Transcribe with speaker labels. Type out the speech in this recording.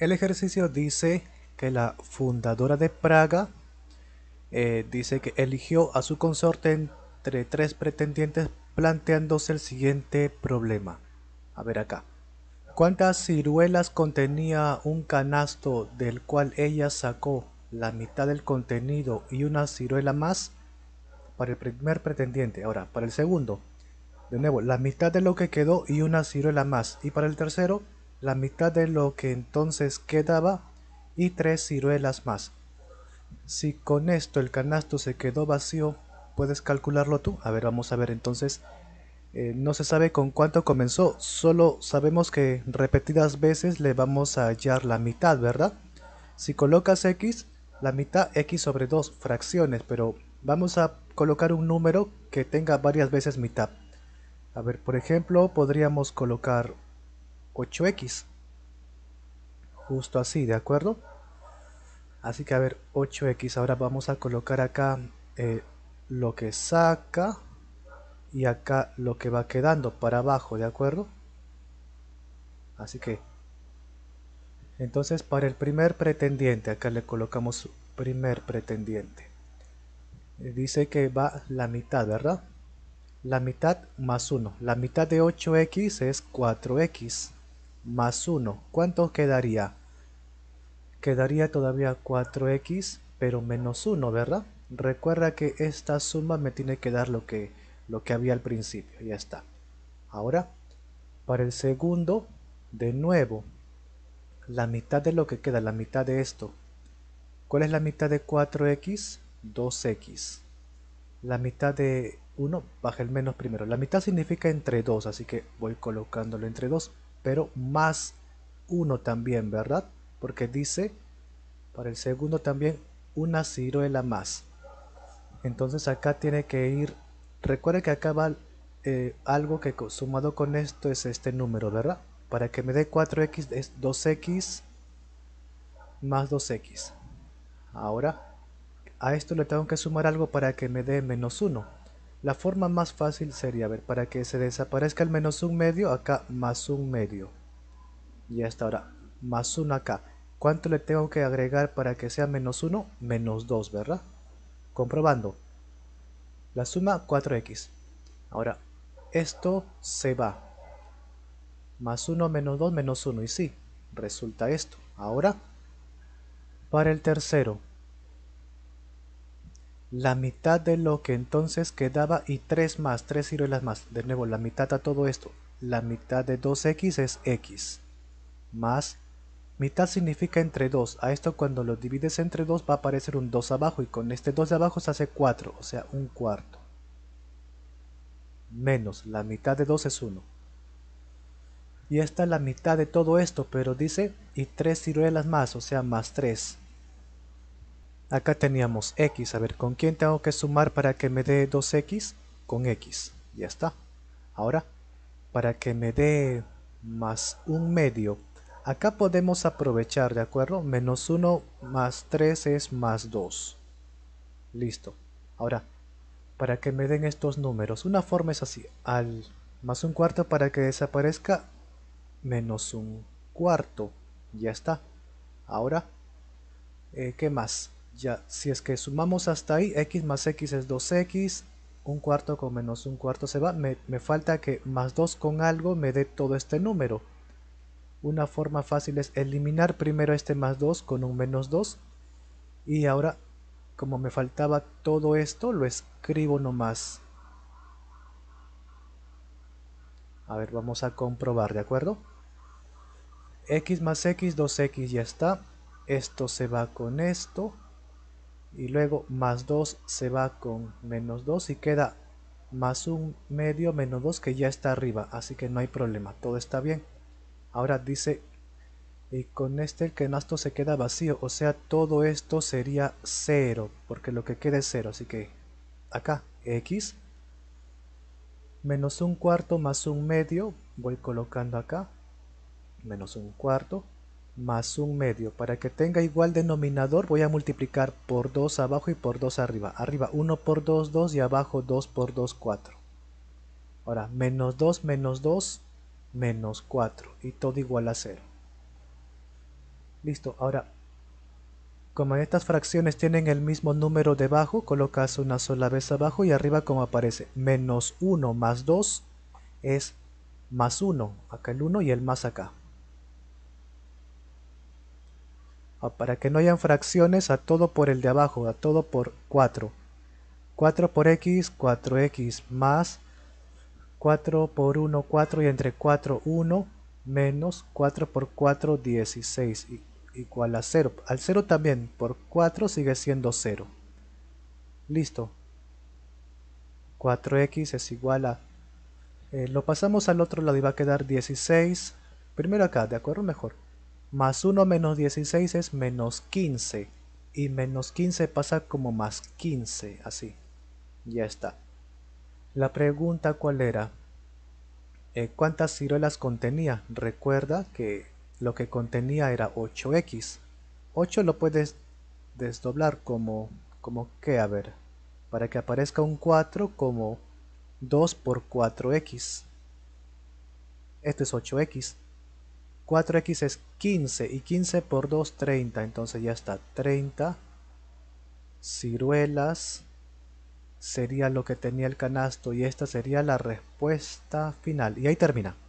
Speaker 1: El ejercicio dice que la fundadora de Praga eh, dice que eligió a su consorte entre tres pretendientes planteándose el siguiente problema. A ver acá. ¿Cuántas ciruelas contenía un canasto del cual ella sacó la mitad del contenido y una ciruela más? Para el primer pretendiente. Ahora, para el segundo. De nuevo, la mitad de lo que quedó y una ciruela más. Y para el tercero, la mitad de lo que entonces quedaba y tres ciruelas más. Si con esto el canasto se quedó vacío, puedes calcularlo tú. A ver, vamos a ver entonces. Eh, no se sabe con cuánto comenzó, solo sabemos que repetidas veces le vamos a hallar la mitad, ¿verdad? Si colocas x, la mitad x sobre 2 fracciones, pero vamos a colocar un número que tenga varias veces mitad. A ver, por ejemplo, podríamos colocar 8x. Justo así, ¿de acuerdo? Así que a ver, 8x. Ahora vamos a colocar acá eh, lo que saca y acá lo que va quedando para abajo, ¿de acuerdo? Así que, entonces para el primer pretendiente, acá le colocamos primer pretendiente. Eh, dice que va la mitad, ¿verdad? La mitad más 1. La mitad de 8x es 4x más 1. ¿Cuánto quedaría? Quedaría todavía 4x, pero menos 1, ¿verdad? Recuerda que esta suma me tiene que dar lo que, lo que había al principio. Ya está. Ahora, para el segundo, de nuevo, la mitad de lo que queda, la mitad de esto. ¿Cuál es la mitad de 4x? 2x. La mitad de 1, baja el menos primero. La mitad significa entre 2, así que voy colocándolo entre 2 pero más uno también, ¿verdad? Porque dice para el segundo también una ciruela más. Entonces acá tiene que ir, Recuerde que acá va eh, algo que sumado con esto es este número, ¿verdad? Para que me dé 4x es 2x más 2x. Ahora, a esto le tengo que sumar algo para que me dé menos 1 la forma más fácil sería ver para que se desaparezca al menos un medio acá más un medio. Y hasta ahora, más uno acá. ¿Cuánto le tengo que agregar para que sea menos uno Menos 2, ¿verdad? Comprobando. La suma 4x. Ahora, esto se va. Más 1, menos 2, menos 1. Y sí, resulta esto. Ahora, para el tercero, la mitad de lo que entonces quedaba y 3 más, 3 ciruelas más. De nuevo, la mitad a todo esto. La mitad de 2x es x. Más, mitad significa entre 2. A esto cuando lo divides entre 2 va a aparecer un 2 abajo y con este 2 de abajo se hace 4, o sea, un cuarto. Menos, la mitad de 2 es 1. Y esta es la mitad de todo esto, pero dice y 3 ciruelas más, o sea, más 3. Acá teníamos x, a ver, ¿con quién tengo que sumar para que me dé 2x? Con x, ya está. Ahora, para que me dé más un medio, acá podemos aprovechar, ¿de acuerdo? Menos 1 más 3 es más 2. Listo. Ahora, para que me den estos números, una forma es así, al más un cuarto para que desaparezca, menos un cuarto, ya está. Ahora, eh, ¿qué más? Ya, si es que sumamos hasta ahí, x más x es 2x, un cuarto con menos un cuarto se va. Me, falta que más 2 con algo me dé todo este número. Una forma fácil es eliminar primero este más 2 con un menos 2. Y ahora, como me faltaba todo esto, lo escribo nomás. A ver, vamos a comprobar, ¿de acuerdo? x más x, 2x ya está. Esto se va con esto y luego más 2 se va con menos 2 y queda más un medio menos 2 que ya está arriba así que no hay problema todo está bien ahora dice y con este el canasto se queda vacío o sea todo esto sería 0 porque lo que queda es 0 así que acá x menos un cuarto más un medio voy colocando acá menos un cuarto más un medio. Para que tenga igual denominador voy a multiplicar por 2 abajo y por 2 arriba. Arriba 1 por 2, 2 y abajo 2 por 2, 4. Ahora, menos 2 menos 2 menos 4 y todo igual a 0. Listo, ahora como estas fracciones tienen el mismo número debajo, colocas una sola vez abajo y arriba como aparece. Menos 1 más 2 es más 1, acá el 1 y el más acá. para que no hayan fracciones a todo por el de abajo, a todo por 4. 4 por x, 4x más 4 por 1, 4 y entre 4, 1 menos 4 por 4, 16 igual a 0. Al 0 también, por 4 sigue siendo 0. Listo. 4x es igual a... Eh, lo pasamos al otro lado y va a quedar 16. Primero acá, ¿de acuerdo? Mejor. Más 1 menos 16 es menos 15. Y menos 15 pasa como más 15, así. Ya está. La pregunta cuál era. Eh, ¿Cuántas ciruelas contenía? Recuerda que lo que contenía era 8x. 8 lo puedes desdoblar como, como que, a ver, para que aparezca un 4 como 2 por 4x. este es 8x. 4x es 15 y 15 por 2, 30. Entonces ya está 30 ciruelas sería lo que tenía el canasto y esta sería la respuesta final. Y ahí termina.